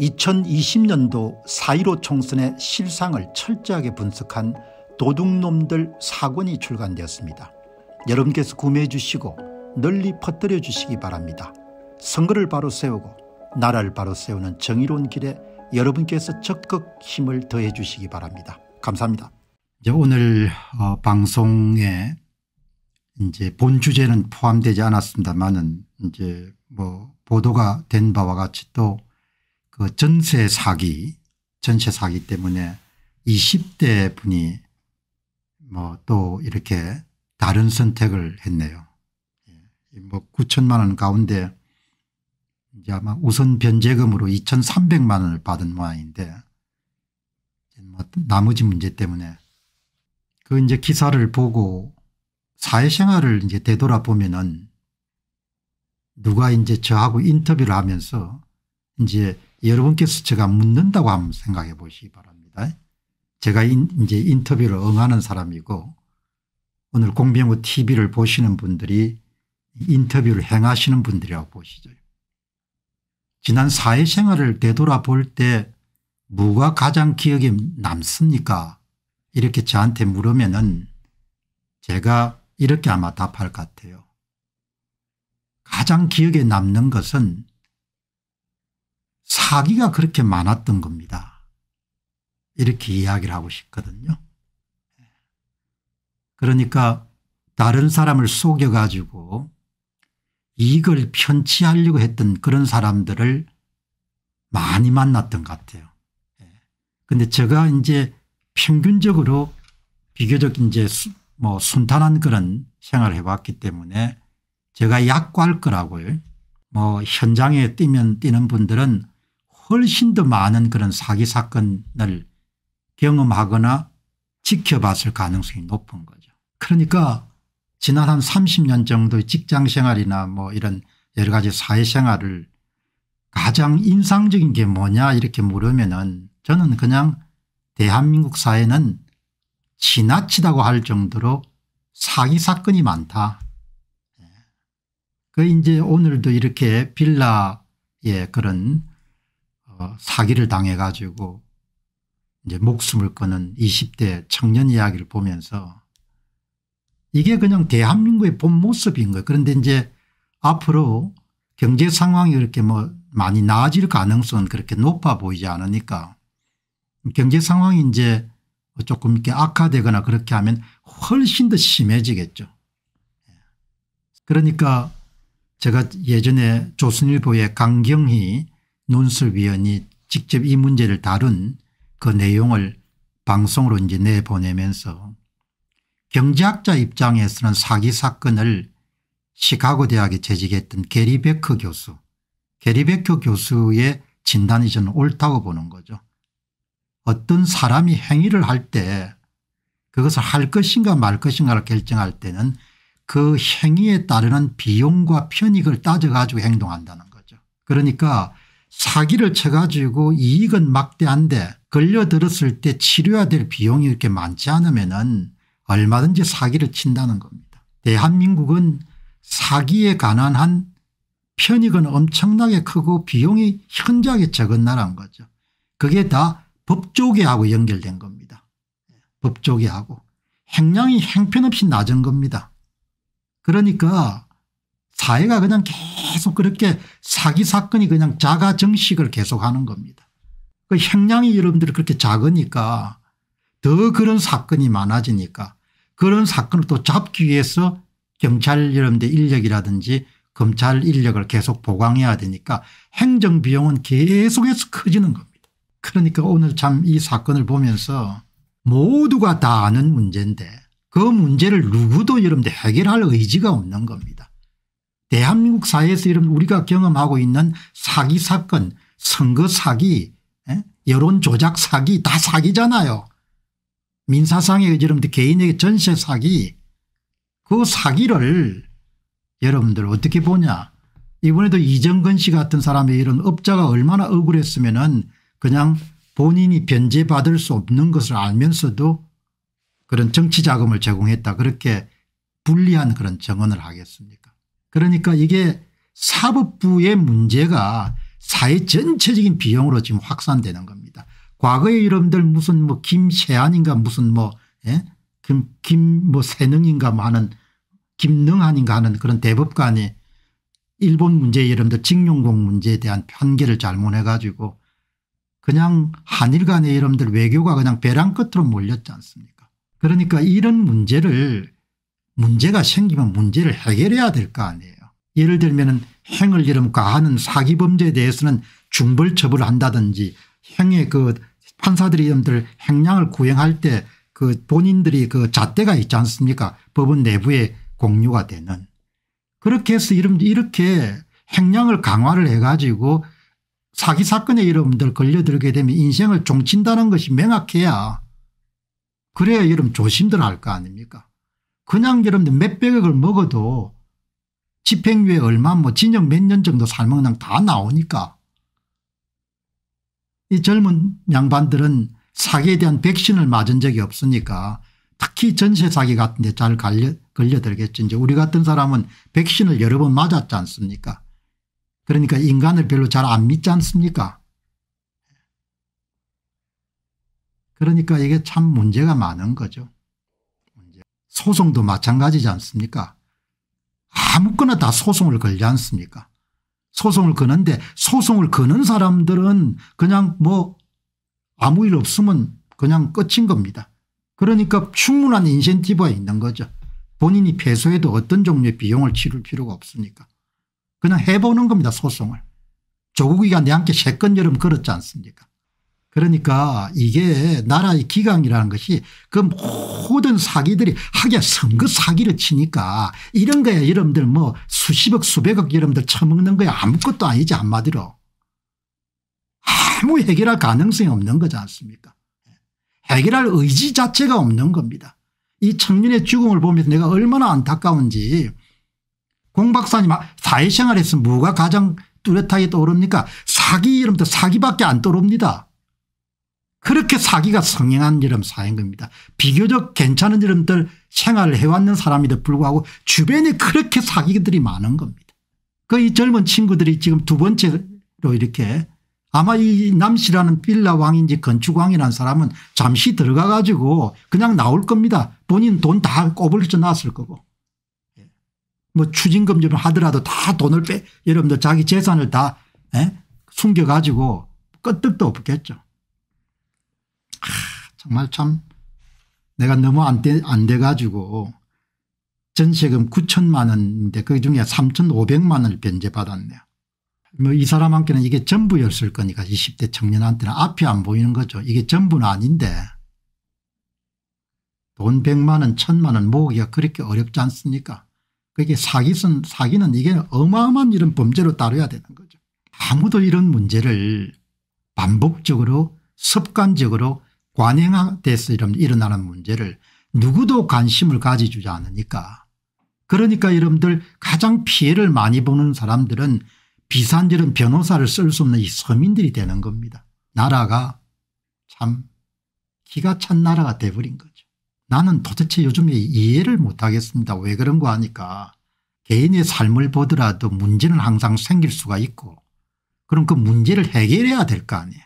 2020년도 4.15 총선의 실상을 철저하게 분석한 도둑놈들 사권이 출간되었습니다. 여러분께서 구매해 주시고 널리 퍼뜨려 주시기 바랍니다. 선거를 바로 세우고 나라를 바로 세우는 정의로운 길에 여러분께서 적극 힘을 더해 주시기 바랍니다. 감사합니다. 이제 오늘 어, 방송에 이제 본 주제는 포함되지 않았습니다만은 이제 뭐 보도가 된 바와 같이 또그 전세 사기 전세 사기 때문에 20대 분이 뭐 또 이렇게 다른 선택을 했네요. 예, 뭐 9천만 원 가운데 이제 아마 우선 변제금으로 2,300만 원을 받은 모양인데 뭐 나머지 문제 때문에 그 이제 기사를 보고 사회생활을 이제 되돌아보면은 누가 이제 저하고 인터뷰를 하면서 이제 여러분께서 제가 묻는다고 한번 생각해 보시기 바랍니다. 제가 인, 이제 인터뷰를 응하는 사람이고 오늘 공병호 TV를 보시는 분들이 인터뷰를 행하시는 분들이라고 보시죠. 지난 사회생활을 되돌아볼 때 뭐가 가장 기억에 남습니까 이렇게 저한테 물으면 은 제가 이렇게 아마 답할 것 같아요. 가장 기억에 남는 것은 사기가 그렇게 많았던 겁니다. 이렇게 이야기를 하고 싶거든요. 그러니까 다른 사람을 속여가지고 이익을 편취하려고 했던 그런 사람들을 많이 만났던 것 같아요. 예. 근데 제가 이제 평균적으로 비교적 이제 뭐 순탄한 그런 생활을 해봤기 때문에 제가 약과할 거라고요. 뭐 현장에 뛰면 뛰는 분들은 훨씬 더 많은 그런 사기 사건을 경험하거나 지켜봤을 가능성이 높은 거죠. 그러니까 지난 한 30년 정도의 직장생활이나 뭐 이런 여러 가지 사회생활을 가장 인상적인 게 뭐냐 이렇게 물으면은 저는 그냥 대한민국 사회는 지나치다고 할 정도로 사기 사건이 많다. 예. 그 이제 오늘도 이렇게 빌라의 그런 어, 사기를 당해가지고 이제 목숨을 끊은 20대 청년 이야기를 보면서 이게 그냥 대한민국의 본 모습인 거예요. 그런데 이제 앞으로 경제 상황이 이렇게 뭐 많이 나아질 가능성은 그렇게 높아 보이지 않으니까 경제 상황이 이제 조금 이렇게 악화되거나 그렇게 하면 훨씬 더 심해지겠죠. 그러니까 제가 예전에 조선일보의 강경희 논술위원이 직접 이 문제를 다룬 그 내용을 방송으로 이제 내보내면서 경제학자 입장에서는 사기 사건을 시카고 대학에 재직했던 게리베크 교수 게리베크 교수의 진단이 저는 옳다고 보는 거죠. 어떤 사람이 행위를 할 때 그것을 할 것인가 말 것인가를 결정할 때는 그 행위에 따르는 비용과 편익을 따져가지고 행동한다는 거죠. 그러니까 사기를 쳐가지고 이익은 막대한데 걸려들었을 때 치료해야 될 비용이 이렇게 많지 않으면 은 얼마든지 사기를 친다는 겁니다. 대한민국은 사기에 관한 한 편익은 엄청나게 크고 비용이 현저하게 적은 나라인 거죠. 그게 다 법조계하고 연결된 겁니다. 법조계하고. 행량이 행편없이 낮은 겁니다. 그러니까 사회가 그냥 계속 그렇게 사기 사건이 그냥 자가 정식을 계속하는 겁니다. 그 형량이 여러분들이 그렇게 작으니까 더 그런 사건이 많아지니까 그런 사건을 또 잡기 위해서 경찰 여러분들 인력이라든지 검찰 인력을 계속 보강해야 되니까 행정 비용은 계속해서 커지는 겁니다. 그러니까 오늘 참 이 사건을 보면서 모두가 다 아는 문제인데 그 문제를 누구도 여러분들 해결할 의지가 없는 겁니다. 대한민국 사회에서 이런 우리가 경험하고 있는 사기 사건 선거 사기 예? 여론 조작 사기 다 사기잖아요. 민사상의 여러분들 개인에게 전세 사기 그 사기를 여러분들 어떻게 보냐 이번에도 이정근 씨 같은 사람의 이런 업자가 얼마나 억울했으면 은 그냥 본인이 변제받을 수 없는 것을 알면서도 그런 정치 자금을 제공했다 그렇게 불리한 그런 정언을 하겠습니까 그러니까 이게 사법부의 문제가 사회 전체적인 비용으로 지금 확산되는 겁니다. 과거의 이름들 무슨 뭐 김세한인가 무슨 뭐 예? 김뭐 세능인가 뭐 하는 김능한인가 하는 그런 대법관이 일본 문제 이름들 징용공 문제에 대한 판결을 잘못해 가지고 그냥 한일 간의 이름들 외교가 그냥 배랑 끝으로 몰렸지 않습니까 그러니까 이런 문제를 문제가 생기면 문제를 해결해야 될 거 아니에요. 예를 들면 행을 이름 과하는 사기범죄에 대해서는 중벌처벌을 한다든지 행의 그 판사들이 이들 행량을 구행할때 그 본인들이 그 잣대가 있지 않습니까 법원 내부에 공유가 되는 그렇게 해서 이름 이렇게 행량을 강화를 해가지고 사기 사건에 여러분들 걸려들게 되면 인생을 종친다는 것이 명확해야 그래야 여러분 조심들 할 거 아닙니까 그냥 여러분들 몇백억을 먹어도 집행유예 얼마 뭐 징역 몇년 정도 살면 그냥 다 나오니까 이 젊은 양반들은 사기에 대한 백신을 맞은 적이 없으니까 특히 전세 사기 같은 데 잘 걸려들겠죠. 이제 우리 같은 사람은 백신을 여러 번 맞았지 않습니까 그러니까 인간을 별로 잘 안 믿지 않습니까 그러니까 이게 참 문제가 많은 거죠. 소송도 마찬가지지 않습니까 아무거나 다 소송을 걸지 않습니까 소송을 거는데 소송을 거는 사람들은 그냥 뭐 아무 일 없으면 그냥 끝인 겁니다. 그러니까 충분한 인센티브가 있는 거죠. 본인이 패소해도 어떤 종류의 비용을 치를 필요가 없으니까. 그냥 해보는 겁니다 소송을. 조국이가 내한테 세건 여름 걸었지 않습니까 그러니까 이게 나라의 기강이라는 것이 그 모든 사기들이 하기야 선거 사기를 치니까 이런 거야 여러분들 뭐 수십억 수백억 여러분들 처먹는 거야 아무것도 아니지 한마디로 아무 해결할 가능성이 없는 거지 않습니까 해결할 의지 자체가 없는 겁니다 이 청년의 죽음을 보면서 내가 얼마나 안타까운지 공 박사님 아, 사회생활에서 뭐가 가장 뚜렷하게 떠오릅니까 사기 여러분들 사기밖에 안 떠오릅니다 그렇게 사기가 성행한 이름 사인 겁니다. 비교적 괜찮은 이름들 생활을 해왔는 사람에도 불구하고 주변에 그렇게 사기들이 많은 겁니다. 그이 젊은 친구들이 지금 두 번째로 이렇게 아마 이 남씨라는 빌라 왕인지 건축왕이라는 사람은 잠시 들어가 가지고 그냥 나올 겁니다. 본인 돈 다 꼬불쳐 놨을 거고. 예. 뭐 추징금 좀 하더라도 다 돈을 빼 여러분들 자기 재산을 다 에? 예? 숨겨 가지고 끄떡도 없겠죠. 아, 정말 참 내가 너무 안, 돼, 안 돼가지고 전세금 9천만 원인데 그 중에 3,500만 원을 변제받았네요. 뭐 이 사람한테는 이게 전부였을 거니까 20대 청년한테는 앞이 안 보이는 거죠. 이게 전부는 아닌데 돈 100만 원, 1000만 원 모으기가 그렇게 어렵지 않습니까? 그게 사기선, 사기는 이게 어마어마한 이런 범죄로 다뤄야 되는 거죠. 아무도 이런 문제를 반복적으로 습관적으로 관행돼서 일어나는 문제를 누구도 관심을 가지지 않으니까 그러니까 여러분들 가장 피해를 많이 보는 사람들은 비산들은 변호사를 쓸 수 없는 이 서민들이 되는 겁니다. 나라가 참 기가 찬 나라가 돼버린 거죠. 나는 도대체 요즘에 이해를 못하겠습니다. 왜 그런 거 하니까 개인의 삶을 보더라도 문제는 항상 생길 수가 있고 그럼 그 문제를 해결해야 될 거 아니에요.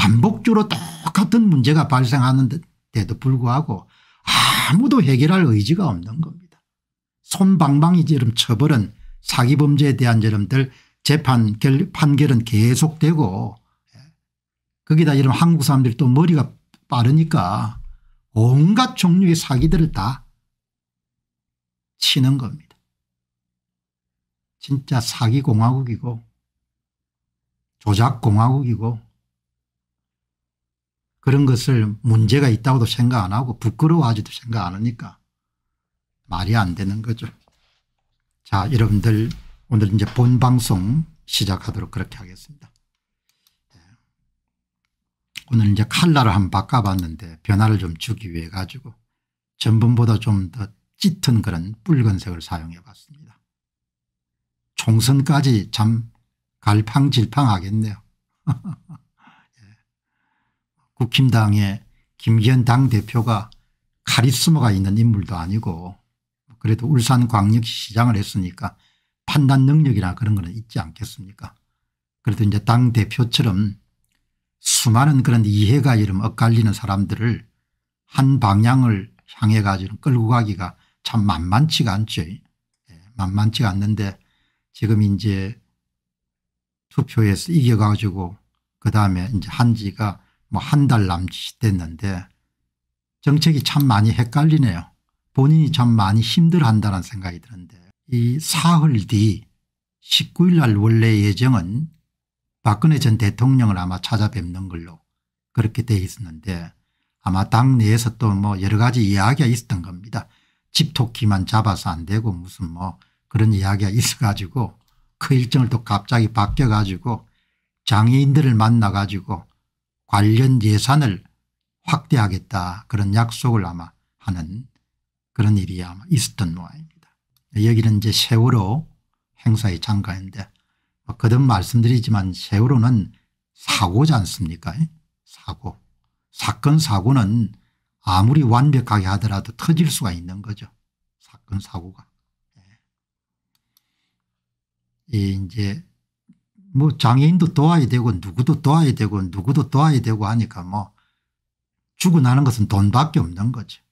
반복적으로 똑같은 문제가 발생하는데도 불구하고 아무도 해결할 의지가 없는 겁니다. 손방망이처럼 처벌은 사기범죄에 대한 저름들 재판 결, 판결은 계속되고 예. 거기다 이런 한국 사람들이 또 머리가 빠르니까 온갖 종류의 사기들을 다 치는 겁니다. 진짜 사기공화국이고 조작공화국이고 그런 것을 문제가 있다고도 생각 안 하고 부끄러워하지도 생각 안 하니까 말이 안 되는 거죠. 자 여러분들 오늘 이제 본 방송 시작하도록 그렇게 하겠습니다. 네. 오늘 이제 칼라를 한번 바꿔봤는데 변화를 좀 주기 위해 가지고 전분보다 좀 더 짙은 그런 붉은색을 사용해 봤습니다. 총선까지 참 갈팡질팡하겠네요. 국힘당의 김기현 당대표가 카리스마가 있는 인물도 아니고 그래도 울산광역시장을 했으니까 판단 능력이나 그런 거는 있지 않겠습니까 그래도 이제 당대표처럼 수많은 그런 이해가 이름 엇갈리는 사람들을 한 방향을 향해 가지고 끌고 가기가 참 만만치가 않죠. 예, 만만치가 않는데 지금 이제 투표에서 이겨가지고 그 다음에 이제 한지가 뭐한달 남짓 됐는데 정책이 참 많이 헷갈리네요. 본인이 참 많이 힘들한다는 생각이 드는데 이 사흘 뒤 19일 날 원래 예정은 박근혜 전 대통령을 아마 찾아뵙는 걸로 그렇게 돼 있었는데 아마 당 내에서 또 뭐 여러 가지 이야기가 있었던 겁니다. 집토끼만 잡아서 안 되고 무슨 뭐 그런 이야기가 있어 가지고 그 일정을 또 갑자기 바뀌어 가지고 장애인들을 만나 가지고 관련 예산을 확대하겠다 그런 약속을 아마 하는 그런 일이 아마 있었던 모양입니다. 여기는 이제 세월호 행사의 장가인데 뭐 거듭 말씀드리지만 세월호는 사고지 않습니까 예? 사고 사건 사고는 아무리 완벽하게 하더라도 터질 수가 있는 거죠. 사건 사고가. 예. 이제 뭐 장애인도 도와야 되고 누구도 도와야 되고 누구도 도와야 되고 하니까 뭐 죽어나는 것은 돈밖에 없는 거죠.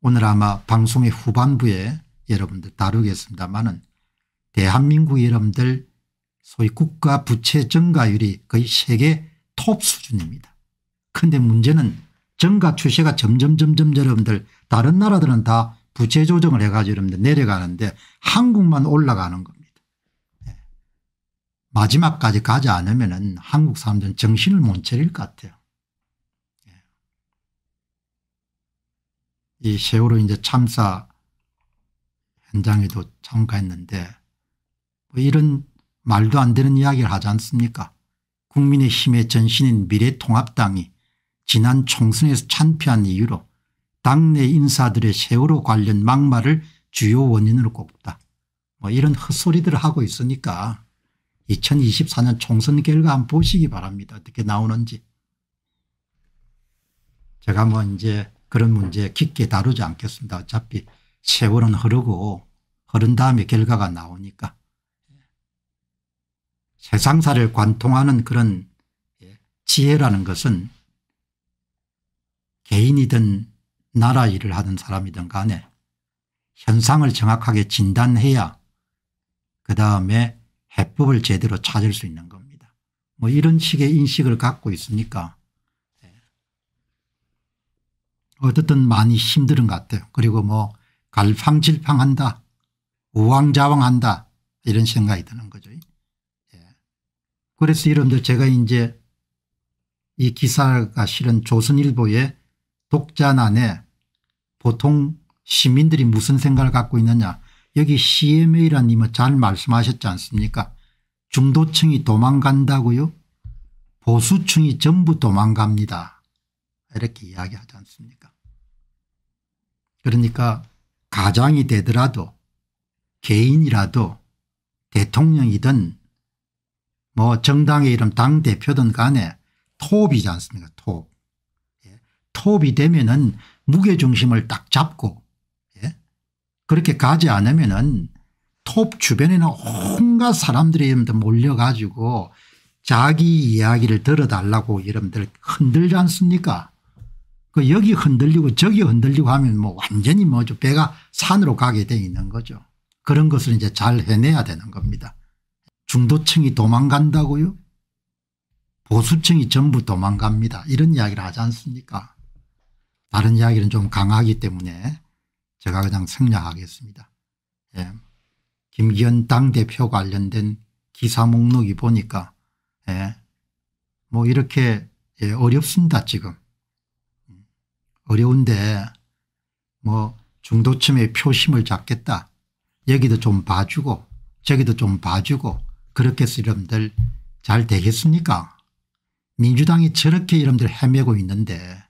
오늘 아마 방송의 후반부에 여러분들 다루겠습니다만은 대한민국 여러분들 소위 국가 부채 증가율이 거의 세계 톱 수준입니다. 근데 문제는 증가 추세가 점점 점점 여러분들 다른 나라들은 다 부채 조정을 해가지고 여러분들 내려가는데 한국만 올라가는 겁니다. 마지막까지 가지 않으면 한국 사람들은 정신을 못 차릴 것 같아요. 예. 이 세월호 이제 참사 현장에도 참가했는데 뭐 이런 말도 안 되는 이야기를 하지 않습니까 국민의힘의 전신인 미래통합당이 지난 총선에서 참패한 이유로 당내 인사들의 세월호 관련 막말을 주요 원인으로 꼽다. 뭐 이런 헛소리들을 하고 있으니까 2024년 총선 결과 한번 보시기 바랍니다. 어떻게 나오는지. 제가 뭐 이제 그런 문제 깊게 다루지 않겠습니다. 어차피 세월은 흐르고 흐른 다음에 결과가 나오니까 세상사를 관통하는 그런 예, 지혜라는 것은 개인이든 나라 일을 하는 사람이든 간에 현상을 정확하게 진단해야 그 다음에 해법을 제대로 찾을 수 있는 겁니다. 뭐 이런 식의 인식을 갖고 있으니까 예. 어쨌든 많이 힘든 것 같아요. 그리고 뭐 갈팡질팡한다 우왕좌왕한다 이런 생각이 드는 거죠. 예. 그래서 여러분들 제가 이제 이 기사가 실은 조선일보의 독자난에 보통 시민들이 무슨 생각을 갖고 있느냐 여기 CMA라님은 잘 말씀하셨지 않습니까 중도층이 도망간다고요 보수층이 전부 도망갑니다 이렇게 이야기하지 않습니까 그러니까 가장이 되더라도 개인이라도 대통령이든 뭐 정당의 이름 당대표든 간에 톱이지 않습니까 톱. 예. 톱이 되면은 무게중심을 딱 잡고 그렇게 가지 않으면은 톱 주변에는 온갖 사람들이 여러분들 몰려가지고 자기 이야기를 들어달라고 여러분들 흔들지 않습니까? 그 여기 흔들리고 저기 흔들리고 하면 뭐 완전히 뭐죠 배가 산으로 가게 돼 있는 거죠. 그런 것을 이제 잘 해내야 되는 겁니다. 중도층이 도망간다고요? 보수층이 전부 도망갑니다. 이런 이야기를 하지 않습니까? 다른 이야기는 좀 강하기 때문에 제가 그냥 생략하겠습니다. 예. 김기현 당대표 관련된 기사 목록이 보니까 예. 뭐 이렇게 예. 어렵습니다 지금. 어려운데 뭐 중도층의 표심을 잡겠다. 여기도 좀 봐주고 저기도 좀 봐주고 그렇게 해서 여러분들 잘 되겠습니까 민주당이 저렇게 여러분들 헤매고 있는데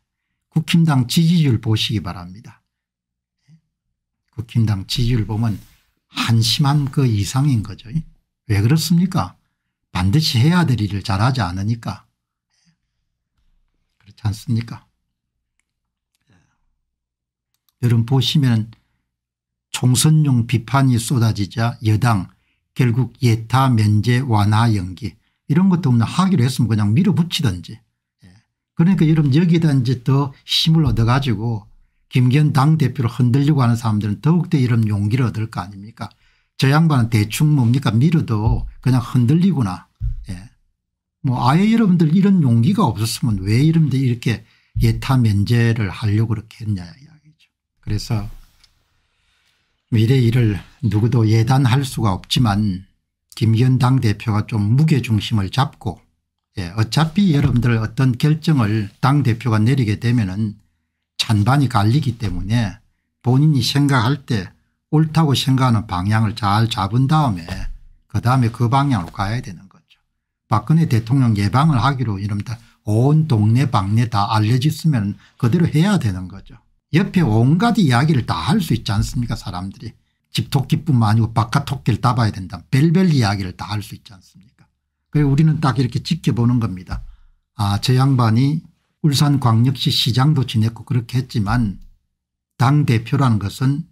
국힘당 지지율 보시기 바랍니다. 국힘당 그 지지율 보면 한심한 그 이상인 거죠. 왜 그렇습니까? 반드시 해야 될 일을 잘하지 않으니까. 그렇지 않습니까? 예. 여러분 보시면 총선용 비판이 쏟아지자 여당 결국 예타 면제 완화 연기 이런 것도 없는 하기로 했으면 그냥 밀어붙이든지 예. 그러니까 여러분 여기다 이제 더 힘을 얻어가지고 김기현 당대표로 흔들려고 하는 사람들은 더욱더 이런 용기를 얻을 거 아닙니까 저 양반은 대충 뭡니까 밀어도 그냥 흔들리구나 예. 뭐 아예 여러분들 이런 용기가 없었으면 왜여러분 이렇게 예타 면제를 하려고 그렇게 했냐 이야기죠 그래서 미래 일을 누구도 예단할 수가 없지만 김기현 당대표가 좀 무게중심을 잡고 예, 어차피 여러분들 어떤 결정을 당대표가 내리게 되면 은 찬반이 갈리기 때문에 본인이 생각할 때 옳다고 생각하는 방향을 잘 잡은 다음에 그 다음에 그 방향으로 가야 되는 거죠. 박근혜 대통령 예방을 하기로 이른다. 온 동네 방네 다 알려졌으면 그대로 해야 되는 거죠. 옆에 온갖 이야기를 다 할 수 있지 않습니까 사람들이. 집토끼뿐만 아니고 바깥 토끼를 따봐야 된다. 별별 이야기를 다 할 수 있지 않습니까. 그래서 우리는 딱 이렇게 지켜보는 겁니다. 아저 양반이 울산광역시 시장도 지냈고 그렇게 했지만 당대표라는 것은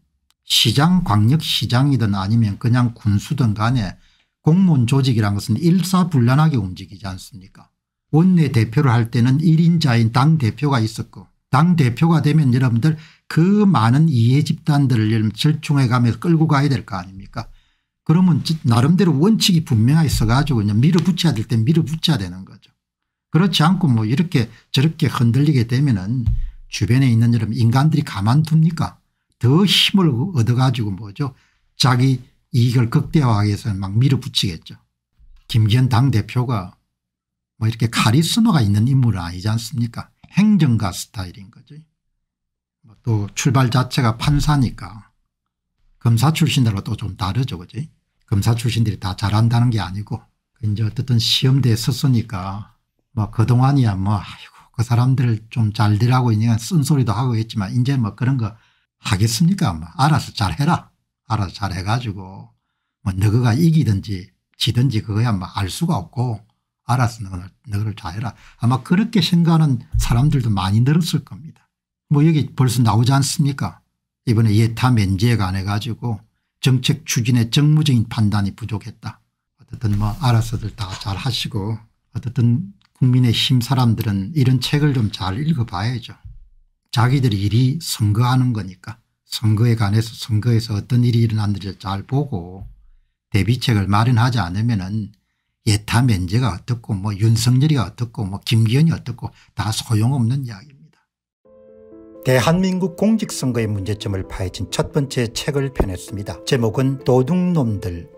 시장 광역시장이든 아니면 그냥 군수든 간에 공무원 조직이란 것은 일사불란하게 움직이지 않습니까 원내대표를 할 때는 1인자인 당대표가 있었고 당대표가 되면 여러분들 그 많은 이해집단들을 절충해가면서 끌고 가야 될 거 아닙니까 그러면 나름대로 원칙이 분명히 있어가지고 밀어붙여야 될 때 밀어붙여야 되는 거죠. 그렇지 않고 뭐 이렇게 저렇게 흔들리게 되면은 주변에 있는 여러 인간들이 가만둡니까? 더 힘을 얻어가지고 뭐죠? 자기 이익을 극대화하기 위해서는 막 밀어붙이겠죠. 김기현 당대표가 뭐 이렇게 카리스마가 있는 인물은 아니지 않습니까? 행정가 스타일인 거죠. 뭐 또 출발 자체가 판사니까 검사 출신들과 또좀 다르죠. 그지? 검사 출신들이 다 잘한다는 게 아니고 이제 어쨌든 시험대에 섰으니까 뭐 그동안이야 뭐 아이고 그 사람들을 좀잘 되라고 있는 쓴소리도 하고 했지만 이제 뭐 그런 거 하겠습니까 뭐 알아서 잘 해라 알아서 잘 해가지고 뭐 너가 이기든지 지든지 그거야 뭐 알 수가 없고 알아서 너를, 너를 잘 해라 아마 그렇게 생각하는 사람들도 많이 늘었을 겁니다 뭐 여기 벌써 나오지 않습니까 이번에 예타 면제에 관해 가지고 정책 추진의 정무적인 판단이 부족했다. 어쨌든 뭐 알아서들 다잘 하시고 어쨌든 국민의힘 사람들은 이런 책을 좀 잘 읽어봐야죠. 자기들이 일이 선거하는 거니까 선거에 관해서 선거에서 어떤 일이 일어났는지를 잘 보고 대비책을 마련하지 않으면 은 예타 면제가 어떻고 뭐 윤석열이가 어떻고 뭐 김기현이 어떻고 다 소용없는 이야기입니다. 대한민국 공직선거의 문제점을 파헤친 첫 번째 책을 펴냈습니다. 제목은 도둑놈들